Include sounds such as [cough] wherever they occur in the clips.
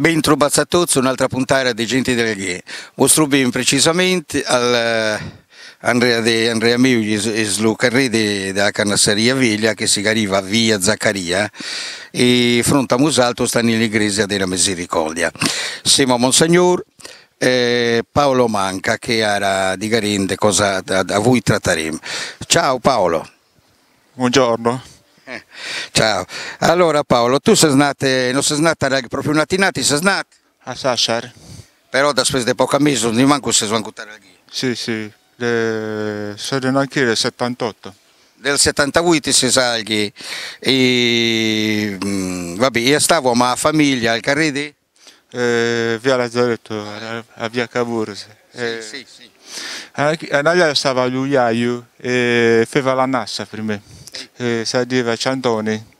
Bentro Bazzatozzo, un'altra puntata dei Genti delle Ghie. Vostro ben precisamente al eh, Andrea, de, Andrea Meugli e Slucarre della Canasseria Veglia che si arriva a via Zaccaria e fronte a Musalto sta nell'Iglesia della Misericordia. Siamo a Monsignor. Eh, Paolo Manca che era di Garinde, cosa da, da voi tratteremo. Ciao Paolo. Buongiorno. Eh, ciao. Allora Paolo, tu sei nato, non sei nato proprio natinati, sei nato? A Sasciar. Però da spese di poca misura, non manco se sono ancora lì. Sì, sì, le... sono anche del 78. Del 78 si salghi, e... Mm, vabbè, io stavo ma famiglia al Carridi? Eh, via Lazzaretto, a via Cavour. Sì, eh, sì, sì. Anche, anche stava a Lugliaio e faceva la nassa per me eh, Sadiva Ciantoni.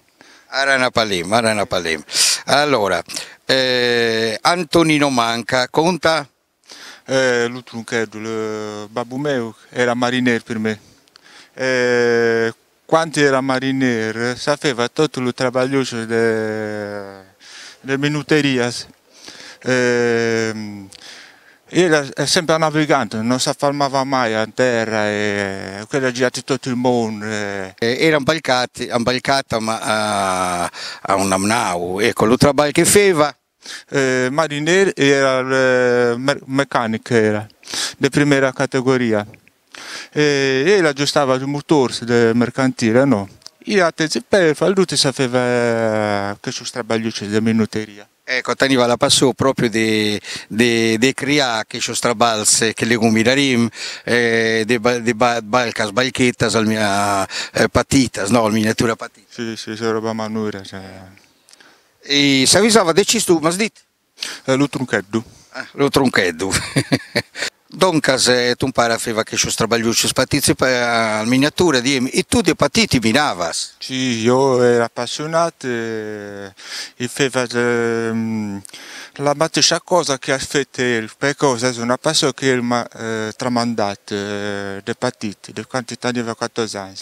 Arana Palim, Arana Palim. Allora, eh, Antonino Manca, conta? Eh, Lutrunchedul, eh, babbo mio era marinier per me. Eh, quando era marinier sapeva tutto il lavoro delle de minuterie. Eh, era sempre un navigante, non si fermava mai a terra, e quello ha girato tutto il mondo. Era imbarcata ma a, a una nau, ecco, lo lavoro che feva. Eh, mariniere era eh, meccanico, era, di prima categoria. E, e aggiustava il motore del mercantile, no? E a te per fare tutto sapeva che sono trabaglio della minuteria. Ecco, Taniva la passò proprio di, di, di creare queste strabalze che le combinarim, eh, di, di balcas, balchettas, al mia, eh, patitas, no, al miniatura patita. Sì, sì, sono roba manura. Cioè. E se avvisava deciso tu, ma sdit? Eh, lo truncheddu. Eh, lo truncheddu. [laughs] Donkaz et un parafeva che su strabagliucci patizzi per miniature di e tu di patiti minavas? Sì, io ero appassionato e, e feva ehm, la stessa cosa che ha fatto il percorso, è una passione che mi ha tramandato eh, eh di patiti, di quantità aveva 14 anni.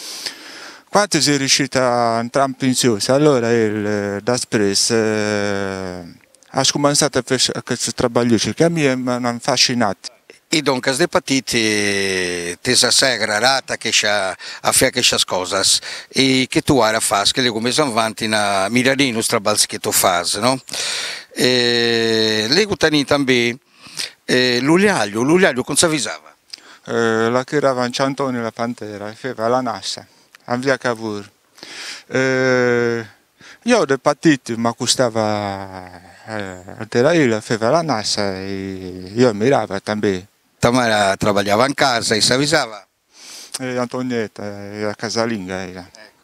Quando si è riuscito a entrare in pensione? Allora il eh, Daspres... Eh, ha cominciato a fare questo lavoro che a me mi ha affascinato. I doncas de patiti tesa segra rata che scia a fia che scia scosas e che tu ara fas che le come san vantina mirarino strabals che tu fas no? E, le gutani tambi eh, l'uliaglio, l'uliaglio con savisava. Eh, la chira vanciantone la pantera, e feva la nassa, a via cavur. Eh, io de patiti ma costava eh, altera il feva la nassa e io mirava tambi. Tamara trabalhava in casa e si avvisava? E Antonietta, eh, era casalinga. Era. Ecco.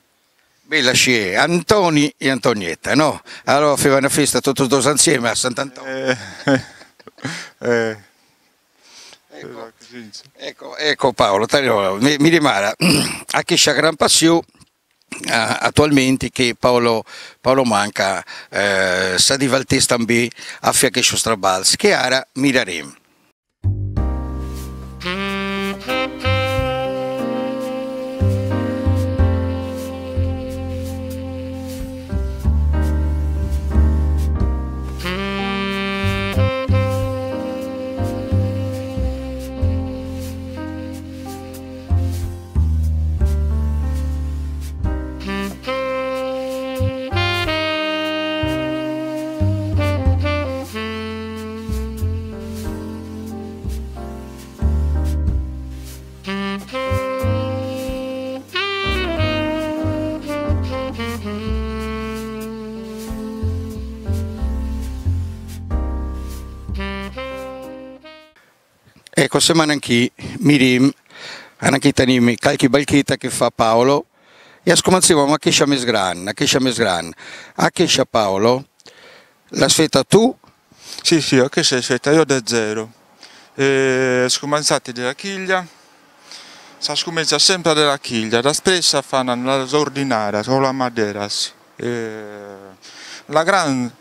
Bella scie, Antoni e Antonietta, no? Allora faceva una festa tutti e due insieme a Sant'Antonio. Eh, eh, eh. ecco, ecco, ecco, Paolo, mi, mi [clears throat] a che c'è gran passione attualmente che Paolo, Paolo Manca eh, sa di Valtestambì a Fiacchescio Strabals che era miraremo. fosse Mananchi, Mirim, Ananchi Tanimi, Calchi Balchita che fa Paolo, e ascomanziamo Akesha Mesgran, Akesha che c'è Paolo, la sveta tu? Sì, sì, Akesha sveta io da zero. E, scomanzati della chiglia, si scommessa sempre della chiglia, la stessa fanno la ordinara, solo la madera, E, la grande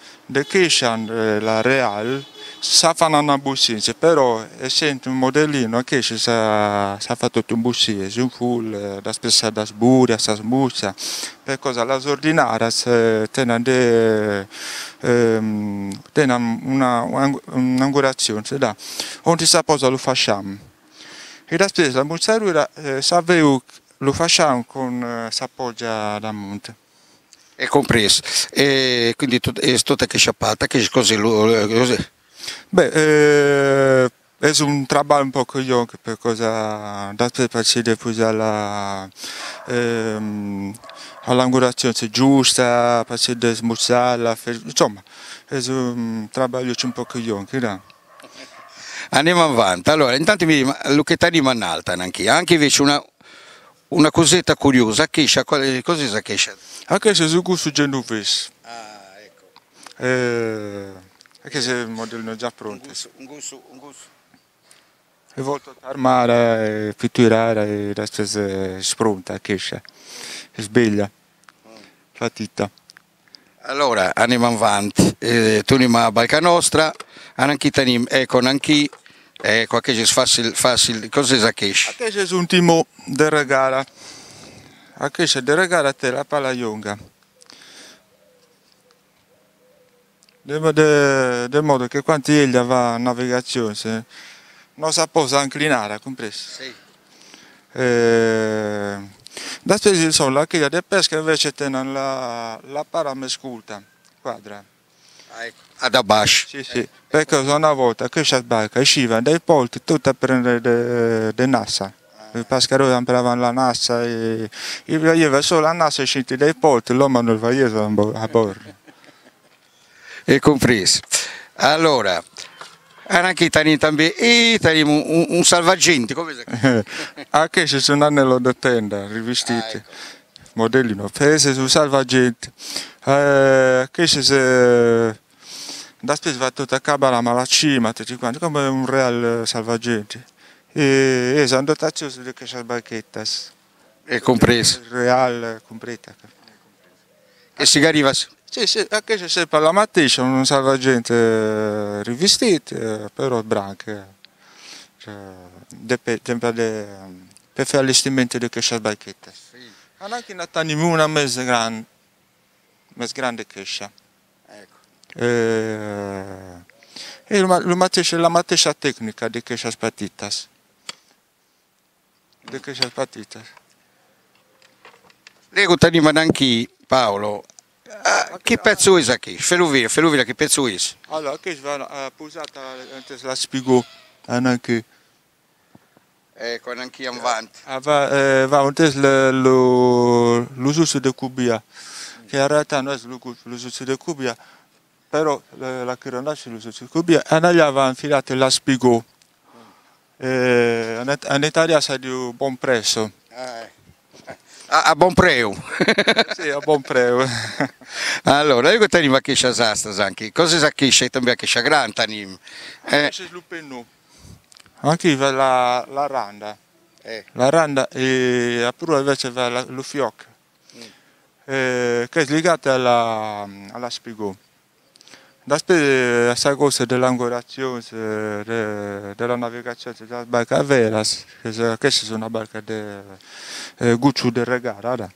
Keshan, eh, la Real, sa fare una bussina, però essendo un modellino che si sa, sa fare tutto un bussino, un full, da spesa da sburia, sa smuccia, per cosa la ordinare tenere ehm, un'angurazione, un onde sa cosa lo facciamo. E la spesa, la mozzarella, eh, sapevo lo facciamo con eh, s'appoggia da monte. È compreso, e quindi è tutta sciappata, che così, eh, così Beh, eh, è un lavoro un po' lungo per cosa da preparare per la ehm, all'angolazione giusta, per smussarla, insomma, è un lavoro un po' lungo. Da. Andiamo avanti. Allora, intanto mi Lucchetta di Manalta anche, anche invece una, una cosetta curiosa, Kesha, quale cos'è Kesha? Anche se su gusto genovese. Ah, ecco. Eh, anche se il modellino già pronto. Un gusto, un gusto, un gusto. E volto a armare, e pitturare, e resto spronta, e sveglia, fatica. Mm. Allora, andiamo avanti, eh, torniamo ecco, a Balca Nostra, anch'itanim, ecco, anch'i, ecco, che è facile, facile, cosa è che è? è un timo del regala, a che è del regala la palla yonga. del, modo che quando egli va a navigazione non eh, si possa inclinare, compreso? Sì. da questo il sole, la chiglia di pesca invece tiene la, la paramesculta, quadra. Ah, ecco. Ad abbasso? Sì, sì, eh, perché ecco. una volta che si sbarca usciva dai polti tutti a prendere de, nassa. Ah. I pescatori amperavano la nassa, e, e solo la nassa e scinti dai polti, l'uomo non va a bordo e compreso. Allora, anche italiani tambe e italiani un, un salvagente, come si chiama? [laughs] anche se sono nello tenda, rivestiti. Ah, ecco. Modelli no, pese su salvagente. Eh, se da spesso va tutta cabala ma la cima, tutti quanti, come un real salvagente. E, e sono dotati di queste barchette. E compreso. Real, completa. E si arriva sì, sì, anche se eh, eh, eh, cioè, sempre alla matrice non salva gente rivestita, però branche, cioè, dipende per fare allestimento di questa barchetta. Sì. Anche in è una mese grande, mese grande cresce. Ecco. E, e la matrice, la matrice tecnica di questa spartita. Di questa spartita. Lego ti anche Paolo Ah, che pezzo è qui? Fai-lo che pezzo è? Allora, che vanno a posare la spiego, anche. Eh, ecco, anche in avanti. Ah, va, eh, va, un test eh, l'uso di cubia, che in realtà non è l'uso di cubia, però la chironascia è l'uso di cubia, e noi avevamo infilato la spigo. In Italia sa di un buon prezzo. Ah, a, a buon preu. [laughs] sì, a buon preu. allora, io ma che sastas anche. Cosa sa che c'è eh. anche che grantanim? Eh. C'è sviluppo Anche la, la randa. Eh. La randa e a prua invece va lo fioc. Mm. Eh, che è legata alla, alla spigò. Despre asta go să de la îngorațion, să de, la navigație, de la barca veras, să că și una barca de guciu de regara, da.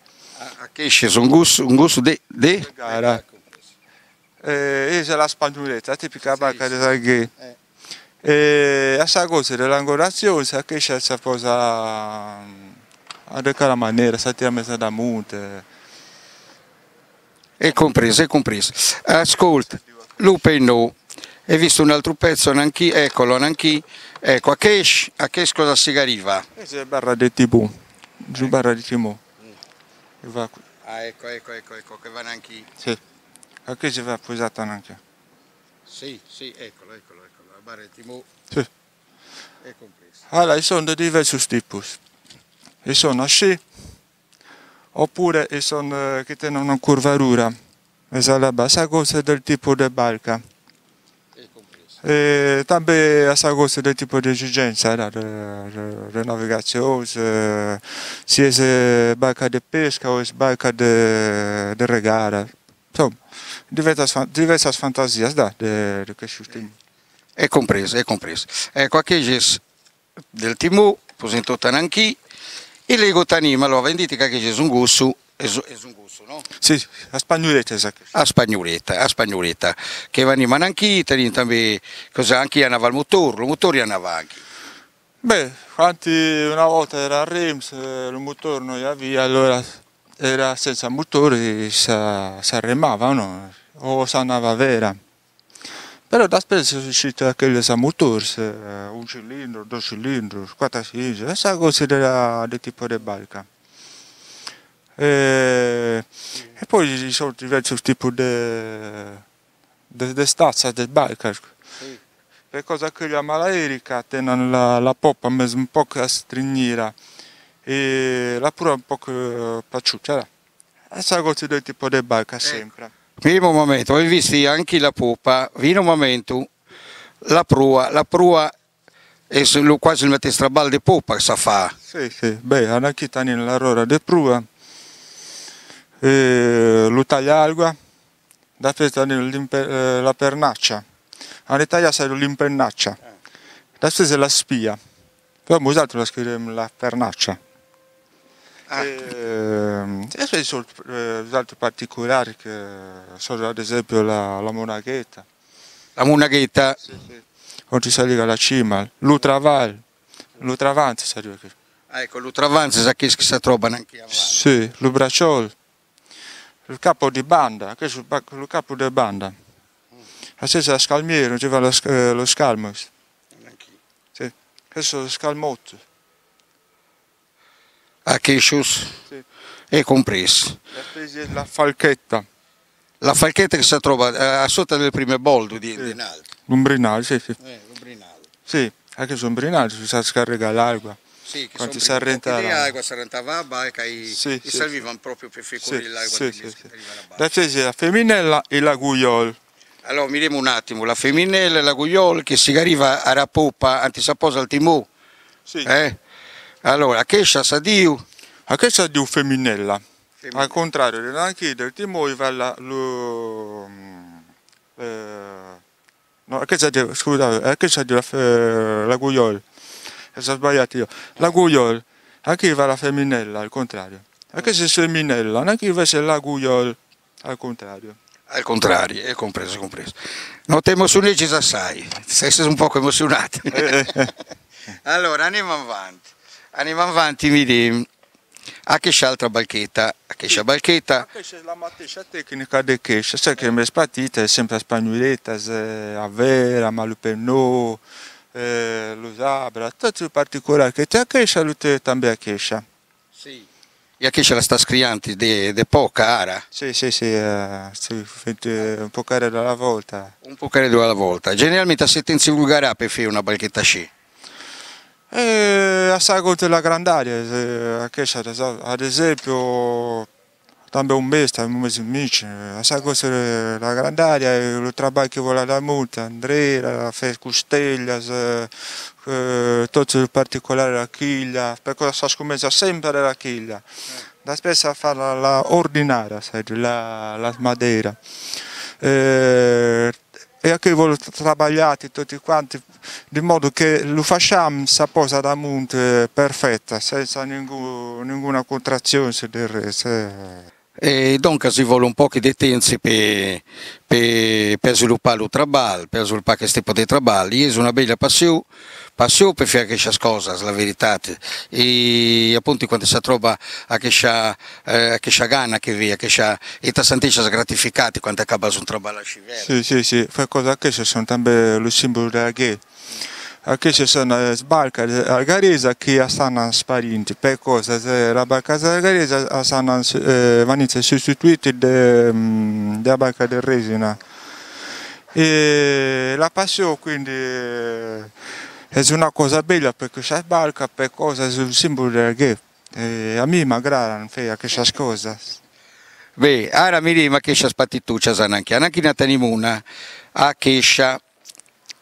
Che è un gusto, un gusto de, de? Gara. E c'è la spagnoletta, tipica barca de Zaghe. E a Sagosa dell'angorazione, sa che c'è questa cosa a decala maniera, sa tira mezza da monte. È compreso, è compreso. Ascolta. Lupe in No. Hai visto un altro pezzo, Nanchi? Eccolo, Nanchi. Ecco, a che, a Kesh cosa si arriva? Questa è la barra di Tibù, giù eh. barra di Tibù. Ah, ecco, ecco, ecco, ecco, che va Nanchi. Sì, a che si va posata Nanchi. Sì, sì, eccolo, eccolo, eccolo, la barra di Tibù. Sì. È compresa. Allora, sono di diversi tipi. Sono asci, oppure sono eh, che hanno una curvatura. mas zalaba, se do tipo de barca. E també s'agosta de tipus d'exigència, de, de, de navegação se, si és barca de pesca ou se é barca de, de regada. Som diversas diversas fantasias da, de, de que sustem. É compreso, é compreso. É, qualquer gis del timó, posentou tananqui, e lego tanima, lo vendite, qualquer gis un gusso, és, és un gusso. no? Sì, a Spagnoleta, esatto. A Spagnoleta, a Spagnoleta, che venivano anche italiani, anche, anche andava il motore, il motore andava anche. Beh, quanti una volta era a Reims, eh, il motore non era via, allora era senza motore, si arremava no? o si andava vera. Però da spesso sono uscite anche a motore, eh, un cilindro, due cilindri, quattro cilindri, questa considera di tipo di barca. E, e poi ci sono diversi tipi di stazza del biker. Sì. Per cosa che la malaerica tenne la, la poppa un po' a strignira e la pura un po' eh, paciuccia. E sono del tipo di biker ecco. sempre. Ecco. Vieni un momento, ho visto anche la poppa, vieni un momento, la prua, la prua è quasi il mettestrabal di poppa che sa fa. Sì, sì, beh, anche la rora di prua eh, l'utaglialgua da la pernaccia. In Italia serve l'impennaccia. Eh. Da è la spia. Però usato la scriviamo la pernaccia. Ah. E, ehm, ci sono eh, altri particolari che sono ad esempio la, la monaghetta. La monaghetta? Sì, sì. Non ci saliva la cima, l'utraval, l'utravanza saliva. Ah, ecco, l'utravanza sa che si trova anche a Sì, l'ubraciol il capo di banda, questo è il capo di banda. La stessa scalmiera, non c'è eh, lo, scalmo. Sì. Questo è lo scalmotto. A Chishus sì. e compreso. La falchetta. La falchetta che si trova eh, a sotto del primo boldo di, sì. di L'umbrinale, sì, sì. Eh, l'umbrinale. Sì, anche sull'umbrinale si sa scaricare l'acqua. Sì, che Quanti sarrentani. si sarrentava a barca e, sì, e sì, servivano proprio per fecolire l'acqua sì, sì, sì. La tesi, la femminella e la guiol. Allora, miriamo un attimo, la femminella e la guiol che si arriva a Rapoppa, antisaposa al timù. Sì. Eh? Allora, che sa sadiu? A che sa diu femminella? femminella? Al contrario, anche del e va la... Lo, eh, no, a che sa diu, scusate, a che sa diu la, eh, la guiol? Eh, ho sbagliato io. La Gugliol, va la femminella, al contrario. Anche se femminella, non arriva se la Gugliol, al contrario. Al contrario, è compreso, è compreso. Non ti emozioni ci assai, sei un po' emozionato. [laughs] Eh, eh, [laughs] allora, andiamo avanti. Andiamo avanti, mi vedi. A che c'è altra balchetta? A che c'è balchetta? A c'è la stessa tecnica di che c'è? sai che le spatite è sempre spagnoletta, a vera, malupennò, eh, Luzabra, ah, toți particular, că te-a cheșa, lute tambea cheșa. Sì. E che ce la sta scriante di, di poca ara? Sì, sì, sì, uh, un po' caro alla volta. Un po' caro alla volta. Generalmente a settenzi vulgarà per fare una balchetta sci? Eh, a sagote la grandaria, eh, ad esempio també un besta, mese un mig. Això cosa era la grandària, el treball que vola da multa, Andrea, fer costelles, eh, eh tot el particolare la chiglia, perché la scommessa sempre la chiglia. La spesa fa la, la ordinara, la, la madeira. Eh, e anche voi lavorate tutti quanti di modo che lo facciamo la posa da monte eh, perfetta, senza ninguna contrazione del resto. E dunque si vuole un po' di detenzione per, per, per, sviluppare il trabalho, per sviluppare questo tipo di lavoro. Io sono una bella passione, passione per fare queste cose, la verità. E appunto quando si trova a questa, eh, gana che vi, a questa, e ti senti gratificati quando acaba un lavoro. a Sì, sì, sì, fa cosa che sono anche il simbolo della lussemburghese. Aici sunt barcele Algareza, că asana sparinte, pe cosa, la barca Algareza, asana vaniță sostituite de, de barca de resina. E la paseo, quindi, è una cosa bella perché c'è barca, per cosa, è un simbolo della guerra. E a me mi agradano, queste cose. Beh, ara mi rima che c'è spatituccia, anche, anche in Atanimuna, a che c'è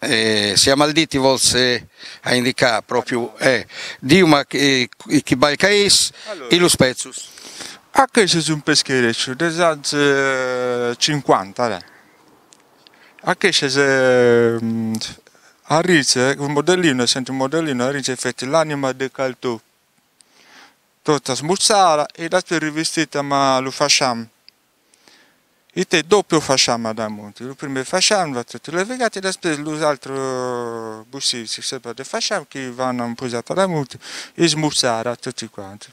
eh, sia Malditi volse a indicare proprio eh, Diuma che Balcais e lo Spezius. A che sei un peschereccio? Degli anni 50, eh. A che sei... Mm, a Rizze, un modellino, senti un modellino, a Rizze fatti l'anima di Caltò. Tutta smussata e la rivestita ma lo facciamo e te doppio facciamo da monte. Il primo facciamo, va tutto legato, e poi l'altro bussino si separa facciamo, che vanno posati da monte e a tutti quanti.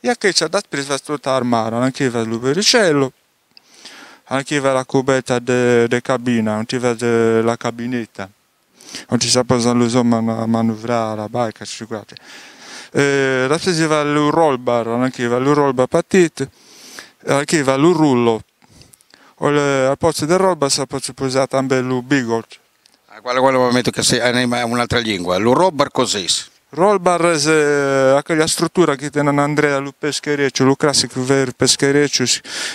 E a che ci ha dato presa tutta l'armata, anche il lubericello, anche la cubetta di cabina, non anche la cabinetta. Non ci sa cosa usare manovrare la barca, ci guarda. Eh, la presa il rollbar, anche il rollbar patito, anche il rullo al posto del Robas posso usare anche il Bigol. A ah, quale, quale momento che sei un'altra lingua? Lo Robbar cos'è? Robbar è eh, quella struttura che tiene Andrea il peschereccio, il classico vero peschereccio,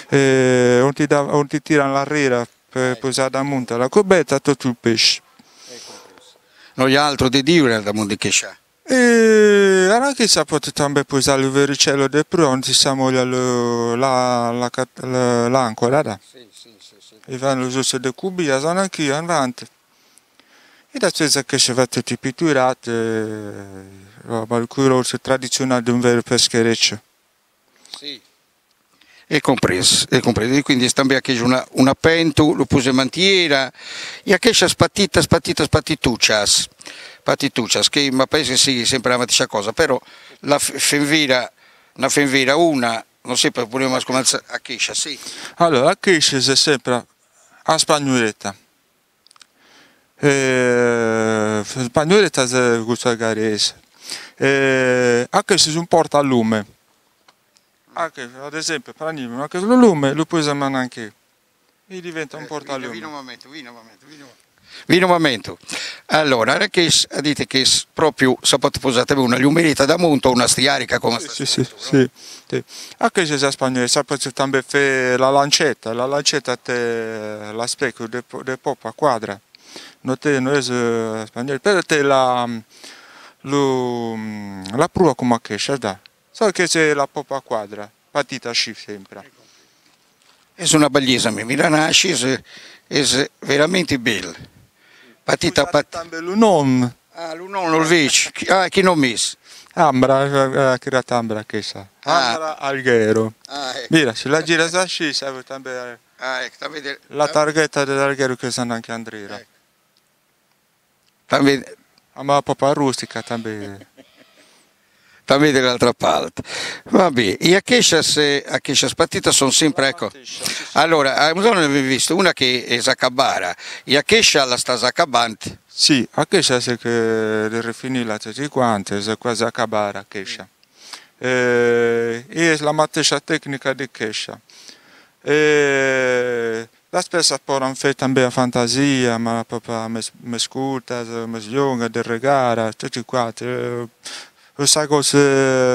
eh, ti tirano la rira per ecco. posare da monta la cubetta tutto il pesce. Non Noi altro di dire da mondo che c'è. E anche se potete anche posare il vericello del pronto, siamo l'ancora, da. Sì, sì, sì, sì. E vanno giusto dei cubi, sono anche io, avanti. E da stessa che si vede tutti pitturati, roba il cui rosso tradizionale di un vero peschereccio. Sì. È compreso, è compreso. Quindi stambi anche una, una pentola, lo puse mantiera, e anche spattita, spattita, spattituccias patituccia, cioè, che ma penso che sia sempre la stessa cosa, però la fenvira, una fenvira una, non si può problema come a Chiscia, sì. Allora, a Chiscia è sempre a spagnoletta. E... Spagnoletta è gusto garese. E... se si è un portalume. Anche, ad esempio, prendiamo anche il lume, lo puoi usare anche. E diventa un eh, portalume. Vino, vino, momento, vino, momento, vino. Vino momento. Allora, Rechis, dite che proprio sabato posate una lumerita da monto, una stiarica come Sì, sì, sì, sì. Anche se sei spagnolo, sapete anche fare la lancetta, la lancetta è la specchio de, de quadra. Non te non è eh, spagnolo, però te la mm, lo, mm, la prua come che c'è da. So che c'è la poppa quadra, patita shift sempre. È una bellissima, mi nasce, è veramente bella. Partita, partita. L'UNOM. Ah, l'UNOM, l'Olvici. Ah, chi non mis? Ambra, eh, eh, ha creato Ambra che sa. Ah. Ambra Alghero. Ah, ecco. Mira, se la gira sa sci, serve sempre eh, ah, ecco. la targhetta dell'Alghero che sanno anche Andrea. Ecco. Ma papà rustica, anche. [laughs] esattamente dall'altra parte. Vabbè, i a Akeshas partita sono sempre, ecco, allora, eh, non Musone abbiamo visto una che è Zakabara, i Akesha la sta Zakabant. Sì, Akesha se che rifinila tutti quanti, se qua Zakabara Akesha. Eh, e eh, la matrice tecnica di Kesha. Eh, la spesa poi hanno fatto anche la fantasia, ma papà mi ascolta, mi sgionga, di regara, tutti quanti. Eh, sagos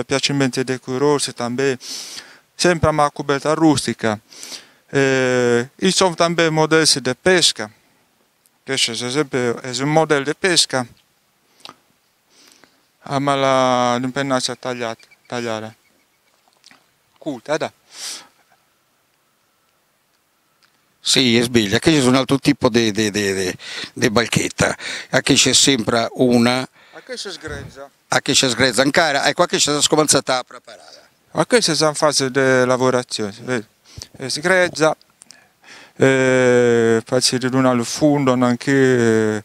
piacemente de curorse também, sempre uma cubetta rustica Eh, e são também modelli di pesca. Este exemplo é um modelo de pesca. Ama la impennaggio tagliata, tagliare. Culta, da. Sì, è sbiglia, che c'è un altro tipo di, di, di, di, di balchetta, a c'è sempre una... A che sgrezza? Aquí se sgrezza ancora e ecco, qua che si è scomanzata la preparata. Ma queste sono fasi di lavorazione, eh, eh, Sgrezza, eh, faccio di luna al fondo, anche eh,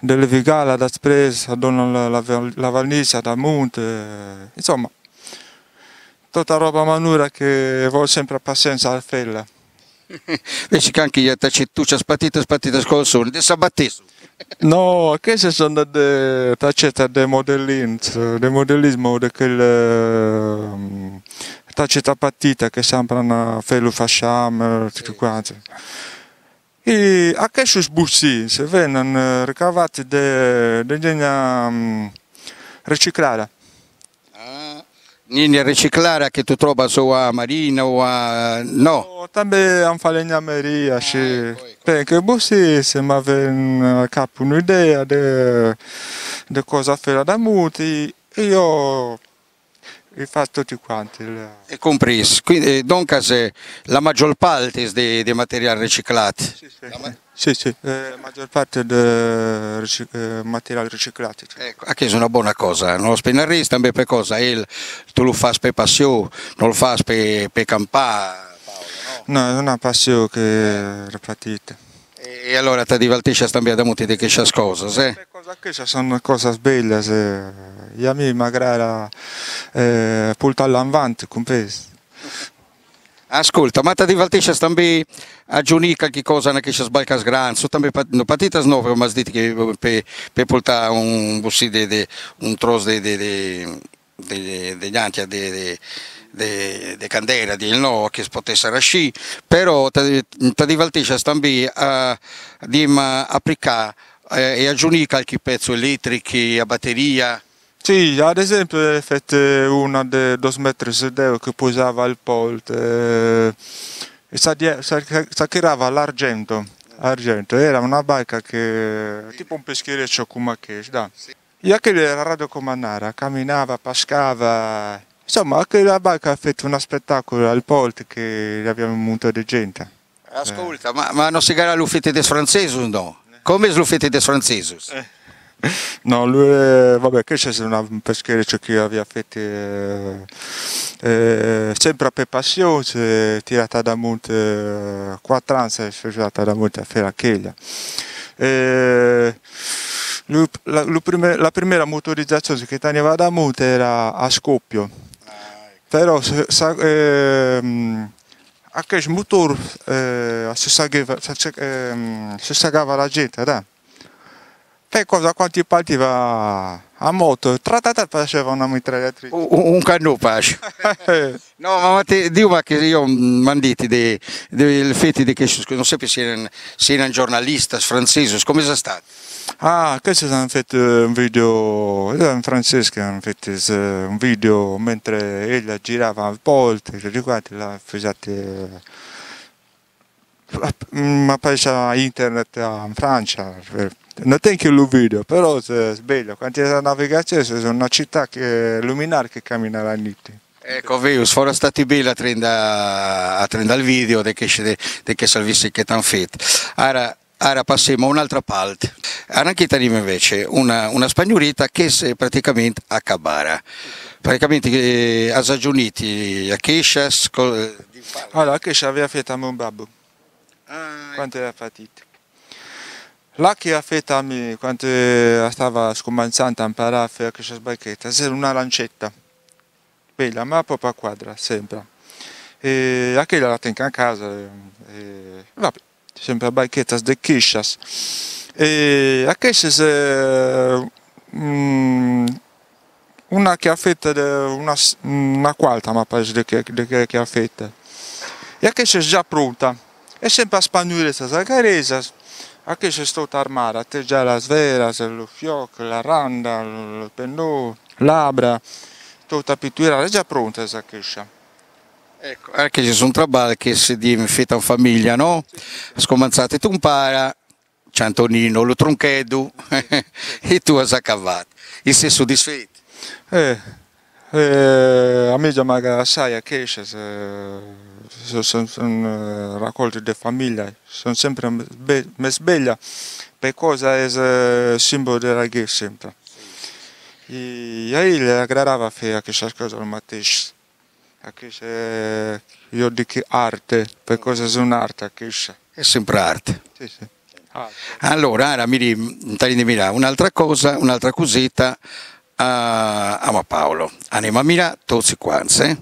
delle vigala da spresa, donna la, la, la valigia da monte, eh, insomma, tutta roba manura che vuole sempre pazienza al fella. [laughs] Vedi che anche io ti gli attacettuccia spatita spatita scolsone, di Sabattesu. No, queste sono de, tacete del modellismo, del modellismo, ehm, di quel taceta partita che sembrano felo fasciam, tutto quanto E a questi sbussi se vengono eh, ricavati degli de, de, de, de, de, Niente, riciclare che tu trovi su a Marina o a... no? També am falegnameria și... Pe că se mă se mi cap un idee de, de cosa fare da muti, io li fa tutti quanti. E compreso. quindi eh, donca la maggior parte di, di materiale riciclato. Sì, sì. Sì, sì, la eh, maggior parte del ric- eh, materiale riciclato. Ecco, anche ah, è una buona cosa, non lo spennarrista, ma per cosa? Il, tu lo fai per passione, non lo fai per, per campare? No? no? è una passione che eh. partita. E allora ti divertisci a molti di che cose, eh? Cosa che sono cose belle, eh. se... gli amici magari eh, puntano avanti, compresi. Ascolta, ma ti divertisce stambi a Giunica che cosa che si sbalca a sgranzo, eh, stambi partita snove, ma dite che per, per portare un, un tros degli anti, di di de Candela, di no, che potesse rasci, però ti divertisce stambi a, a applicare eh, e aggiungere qualche pezzo elettrico a batteria sì, ad esempio fece una dei due metri che posava il polt eh, e saccherava l'argento. Argento, era una barca che tipo un peschereccio come che, da. E anche la radio comandara, camminava, pascava... Insomma, anche la barca ha fatto uno spettacolo al polt che abbiamo un di gente. Ascolta, eh. ma, ma non si gara l'uffite francese francesus, no? Come l'uffite francese? Eh. [laughs] No, lui, eh, vabbè, che c'è una peschereccia che aveva fatto eh, eh, sempre per passione, tirata da monte, quattro anni è tirata da monte a fare la eh, la, la prima motorizzazione che teneva da monte era a scoppio, ah, ecco. però sa, eh, a che motor eh, ehm, si sagava la gente, dai e guarda quanti palti va a moto, trattata faceva una mitragliatrice. Un, un cannù [laughs] no, ma te, dico ma che io mm, manditi dei, dei feti di che non so se sei un giornalista francese, come sei stato? Ah, questo è un, fatto, un video, in Francesca hanno fatto eh, un video mentre ella girava eh, a volte, riguardo la fatte una pensa internet in Francia. Per, non è che lo vedo, però è sbaglio, quanti navigazione, è una città che, luminare che cammina la notte. Ecco, vedi, sono stati belli a trendare trenda il video di che, di che salvissi che tan fet. Ora, ora passiamo a un'altra parte. Anche Anachita invece, una, una spagnolita che è praticamente a Cabara. Praticamente eh, eh, a Zagiuniti, eh, a Kesha... Allora, Kesha aveva fatto un babbo. Ah, Quanto era partito? La che a fetta quando stava scomanzando a imparare a fare questa sbarchetta, c'era una lancetta, bella, ma proprio a quadra, sempre. E anche la tengo a casa, e, vabbè, sempre barchetta di chiscias. E anche eh, se... Mm, una chiaffetta, una, una quarta ma pare di chiaffetta. E anche se è già pronta, è sempre a spagnolezza, a carezza, anche se stota armada, te già la svera, il fioc, la randa, il pennò, l'abra, tutta la pittura è già pronta questa chiscia. Ecco, anche se sono trabal che si diventano famiglia, no? Scomanzate tu impara, c'è Antonino, lo tronchedu [laughs] e tu a cavato, E sei soddisfatto? Eh. E eh, a Međamaga Saia, Caches, sono eh, raccolte di famiglia, sono sempre sveglia per cosa è eh, simbolo della guerra sempre. E aí le agradava a che cose al mattino, a queste, io dico arte, per cosa è un'arte È sempre arte. Sì, sì. Allora, Ara, mi un'altra cosa, un'altra cosetta, ああ、アマパオロ、アネマミラ、トーツクワンセ。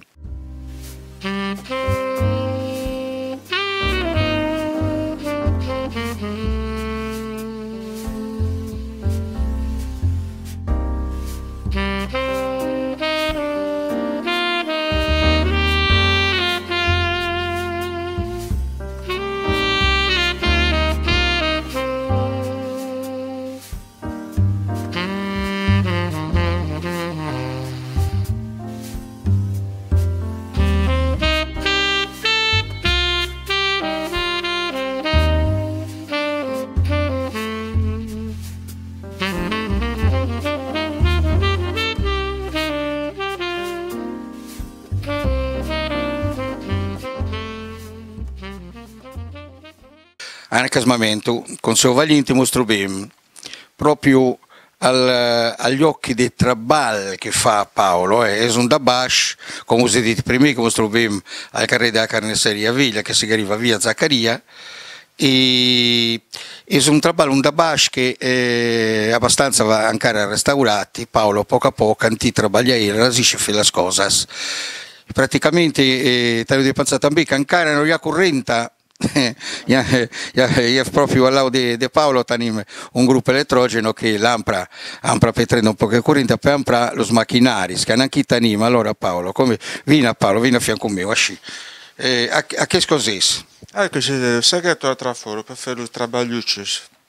anacasmamento con suo mostro mostrobem, proprio al, agli occhi del trabal che fa Paolo, eh, è un dabash, come si dice prima, che mostro mostrobem al carré della carneseria Viglia, che si arriva via Zaccaria, e è un traballo, un dabash che eh, abbastanza va ancora restaurati, Paolo poco a poco anti antitrabaglia e rasisce le cose. Praticamente, eh, taglio di panza tambica, ancora non riaccorrenta je propiv alau de, de Paolo tanim un gruppo elettrogeno che l'Ampra Ampra petrendo un po' che corrente per Ampra lo smacchinari scananchi tanim allora Paolo come vina Paolo vina a fianco mio a sci eh, a, a che scosesse ah, Eccoci, segreto è traforo per fare il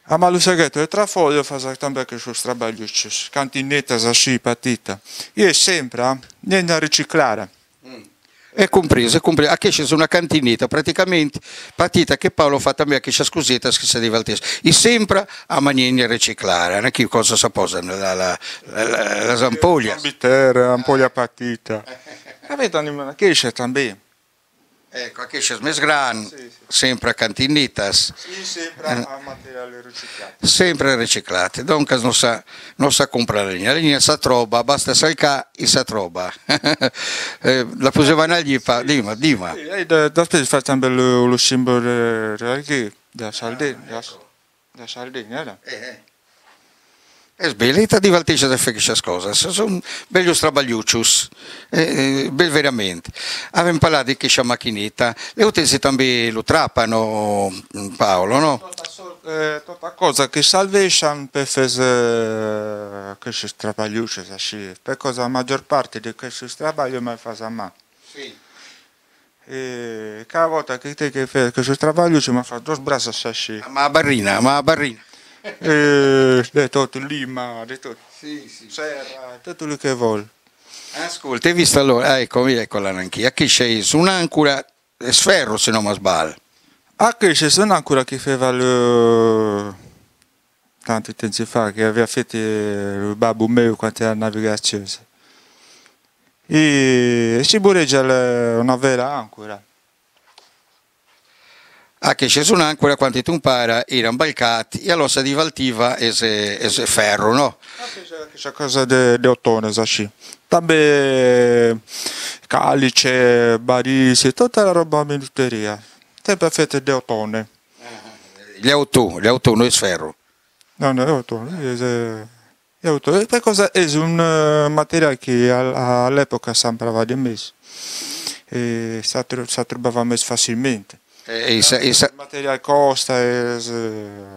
ah, ma il segreto è traforo trafoglio fare anche questo trabagliuccio cantinetta a sci patita e sempre eh, niente a riciclare è compreso, è compreso. A che c'è una cantinetta, praticamente partita che Paolo ha fatto a me, a che c'è scusetta, che di Valtese. E sempre a maniera riciclare, non è che cosa si posa, la, la, la, la, la ampolha. Ambitera, ampolha partita. Capito, [laughs] che c'è anche. Ecco, aquí c'è Mesgran, sì, sì. sempre a Cantinitas. Sì, sempre a eh, materiali riciclati. Sempre riciclati, dunque non sa, non sa comprare legna, legna sa trova, basta salca e sa trova. [laughs] Eh, la pusevana gli fa, dima, dima. Sì, eh, da, da te facciamo lo, lo simbolo reale da Sardegna, ah, ecco. da Sardegna, da. Eh, eh. E sbeleta di Valtice da Feccia Scosa, sono bello strabagliuccius, eh, bel veramente. Avevamo parlato di questa macchinetta, le utenze anche lo trappano, mm, Paolo, no? Tota eh, tutta cosa che salvation per fare eh, questi strabagliucci, per cosa la maggior parte di questi strabaglio mi fa a me. E cada volta che ti fai questo ci mi fa due braccia a Ma a barrina, ma a barrina eh, tutto Lima, tutto sì, sì. Serra, tutto quello che vuoi. Ascolta, hai visto allora, ah, ecco, eccola anch'io, qui c'è un'ancora, sferro se non mi sbaglio. Ah, qui c'è un'ancora che faceva il... Eh, tanti tempi fa, che aveva fatto eh, il babbo mio quando era navigazione. E si bureggia una vera ancora a ah, che sceso un'ancora quando tu impara erano balcati e allora si divaltiva ese, ese ferro no? C'è cosa di, ottone sasci Tabe calice, barisi, tutta la roba minuteria sempre fette di ottone gli auto, gli auto, non è ferro no, no, gli auto, gli auto per cosa è un eh, materiale che all'epoca sembrava di messo e si trovava messo facilmente eh, e, il, il, il materiale costa e,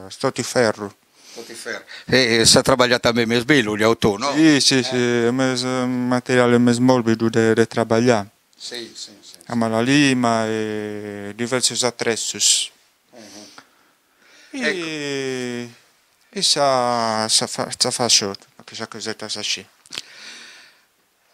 sto ferro. E si eh. è trabalhado também mesmo bilho, o autor, não? Sim, sim, sim. Mas o material é mais mórbido de, de trabalhar. Sim, sim. sim. A malalima e diversi attrezzi. Uhum. E, ecco. e sa, sa, sa faccio, che sa cos'è sta scena.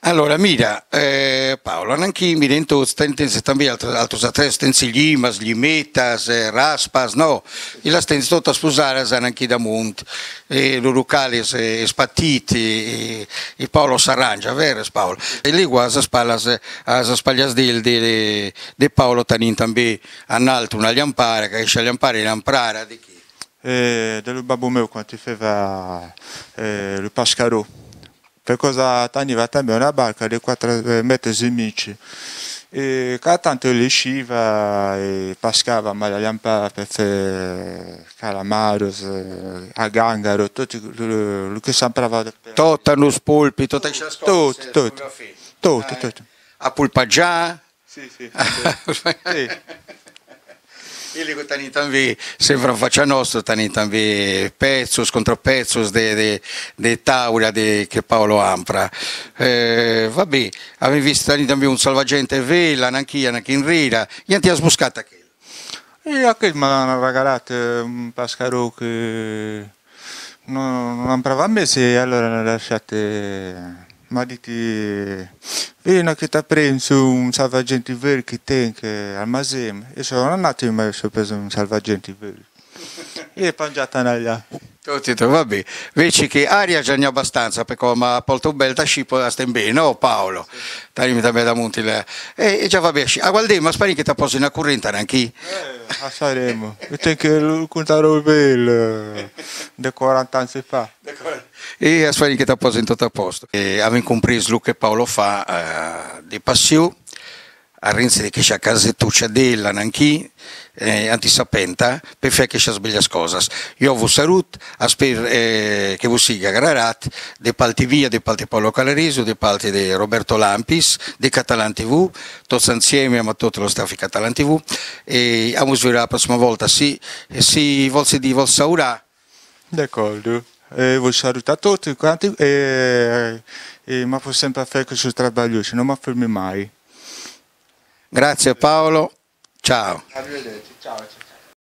Allora, mira, eh, Paolo, anche mi dentro stentes también altos atres tensi limas, limetas, eh, raspas, no? E la stens tutta spusaras anche da Munt, e eh, Lurucales eh, spattiti, e, e Paolo s'arrangia, vero Paolo? E lì guasa spallas, as spaglias del de, de Paolo tanin también annalto una liampara, che esce a liampare l'amprara di chi? Eh, del babbo meu quando faceva eh, il pascaro. Pecoza tanivata meona barca de 4 metros e 20. E cada tanto lesciva e pascava malalampa eh, per calamaros, a gangaro, tutti quello che sembrava... Totanus, pulpi, tutte le cose. Tutti, tutti. Tutti, tutti. Ah, eh. A pulpa già? Sì, sì. sì. [laughs] Io dico tani tanvi, sembra faccia nostro, tani tanvi pezzos, contropezzos di Taura de, che Paolo Ampra. Eh, vabbè, avevi visto tani tanvi un salvagente vela, anch'io, anche in rira, gli anti ha sbuscata che. E anche il Madonna Vagarate, un Pascarò che non, non provava a me se allora lasciate m-a dit Vino che ti ha preso un salvagente vero che tem che armazem. E sono andato in mi ho preso un salvagente vero. E poi pangiata allá. Tutti, vabbè, invece che aria già ne ho abbastanza, perché mi porto un bel tascipo a Stembe, no Paolo? Tani mi da monti là. E, già va vabbè, a guardare, ma spari che ti ha posto una corrente anche. Eh, a saremo. E te che contare il bel eh, da 40 anni fa. Da 40 e a sfargli a posto in tutto a posto. E abbiamo compreso quello che Paolo fa eh, di passio, a Renzi che c'è a casettuccia della Nanchi, eh, antisapenta, per fare che ci sbagliasse cose. Io vi saluto, spero eh, che vi sia Gararat, di parte via, di parte Paolo Calarisio, di parte di Roberto Lampis, di Catalan TV, tutti insieme a tutto lo staff di Catalan TV, e a musura la prossima volta, se si volse di volsaurà. D'accordo eh, vi saluto tutti quanti e, e mi fa sempre fare questo trabaglio, se non mi fermi mai. Grazie Paolo, ciao. Arrivederci, ciao.